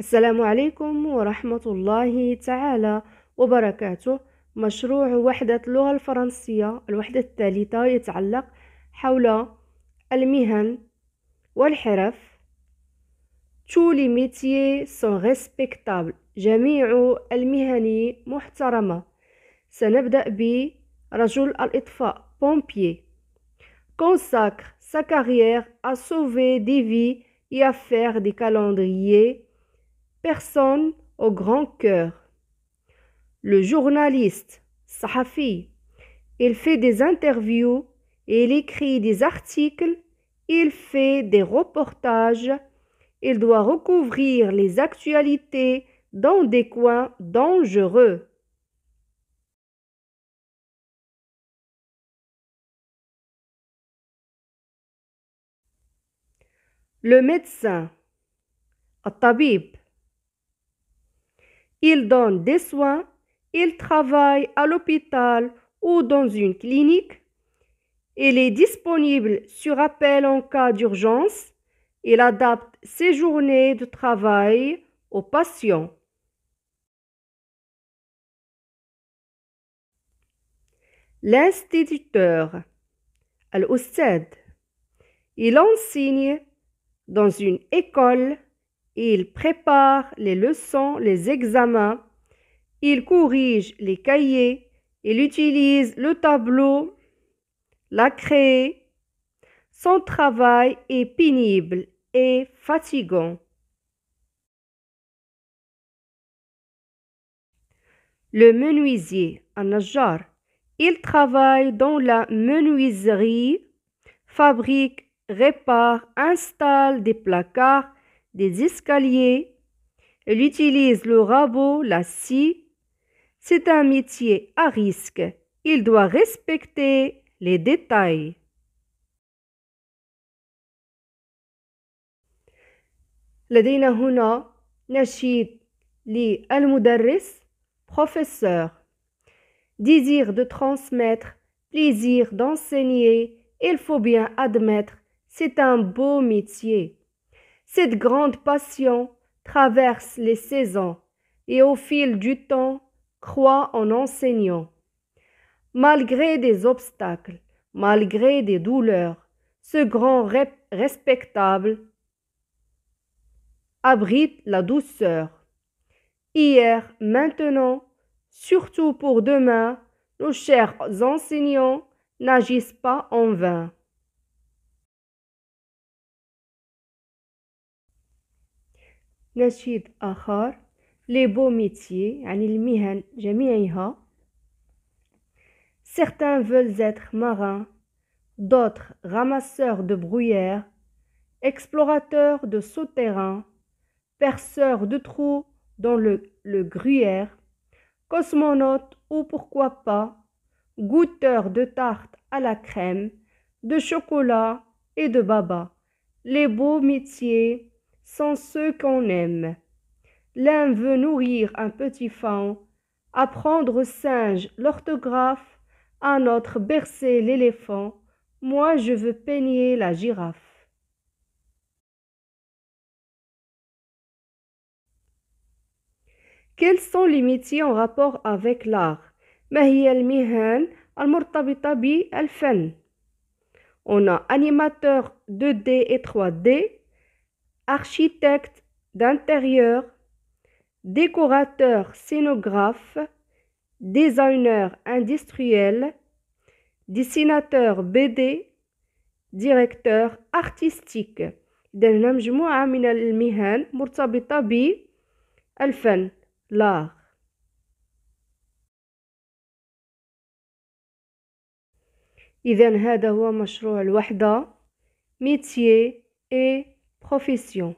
السلام عليكم ورحمة الله تعالى وبركاته مشروع وحدة اللغة الفرنسية الوحدة الثالثة يتعلق حول المهن والحرف تو لي métiers sont respectables جميع المهن محترمة سنبدأ برجل الإطفاء بومبيي consacre sa carrière à sauver des vies et à faire des calendriers personne au grand cœur. Le journaliste, Sahafi, il fait des interviews, il écrit des articles, il fait des reportages, il doit recouvrir les actualités dans des coins dangereux. Le médecin, Tabib, il donne des soins, il travaille à l'hôpital ou dans une clinique. Il est disponible sur appel en cas d'urgence. Il adapte ses journées de travail aux patients. L'instituteur, al Il enseigne dans une école il prépare les leçons, les examens. Il corrige les cahiers. Il utilise le tableau, la craie. Son travail est pénible et fatigant. Le menuisier, un ajar, il travaille dans la menuiserie, fabrique, répare, installe des placards des escaliers. Elle utilise le rabot, la scie. C'est un métier à risque. Il doit respecter les détails. لدينا هنا نشيد للمدرس professeur désir de transmettre plaisir d'enseigner il faut bien admettre c'est un beau métier cette grande passion traverse les saisons et au fil du temps croît en enseignant. Malgré des obstacles, malgré des douleurs, ce grand respectable abrite la douceur. Hier, maintenant, surtout pour demain, nos chers enseignants n'agissent pas en vain. les beaux métiers يعني Certains veulent être marins, d'autres ramasseurs de bruyères, explorateurs de souterrains, perceurs de trous dans le, le gruyère, cosmonautes ou pourquoi pas, goûteurs de tartes à la crème, de chocolat et de baba. Les beaux métiers sont ceux qu'on aime. L'un veut nourrir un petit faon, apprendre au singe l'orthographe, un autre bercer l'éléphant, moi je veux peigner la girafe. Quels sont les métiers en rapport avec l'art On a animateur 2D et 3D, architecte d'intérieur, décorateur scénographe, designer industriel, dessinateur BD, directeur artistique. إذا مجموعة من المهن مرتبطة بالفن l'art. إذا هذا هو مشروع الوحدة métier et Profession